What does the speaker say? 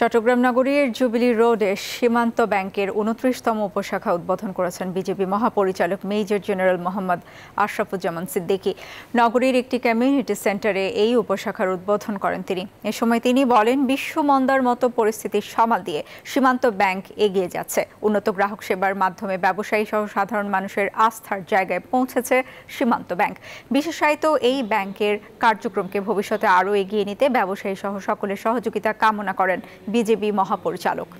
চট্টগ্রাম নগরীর জুবিলি রোডে সীমান্ত ব্যাংকের উনত্রিশতম উপশাখা উদ্বোধন করেছেন বিজেপি মহাপরিচালক মেজর জেনারেল মোহাম্মদ আশরাফুজ্জামান সিদ্দিকী নগরীর একটি কমিউনিটি সেন্টারে এই উপশাখার উদ্বোধন করেন তিনি এ সময় তিনি বলেন বিশ্ব মন্দার মতো পরিস্থিতির সামাল দিয়ে সীমান্ত ব্যাংক এগিয়ে যাচ্ছে উন্নত গ্রাহক সেবার মাধ্যমে ব্যবসায়ী সহ সাধারণ মানুষের আস্থার জায়গায় পৌঁছেছে সীমান্ত ব্যাংক বিশেষায়িত এই ব্যাংকের কার্যক্রমকে ভবিষ্যতে আরও এগিয়ে নিতে ব্যবসায়ী সহ সকলের সহযোগিতা কামনা করেন বিজেপি মহাপরিচালক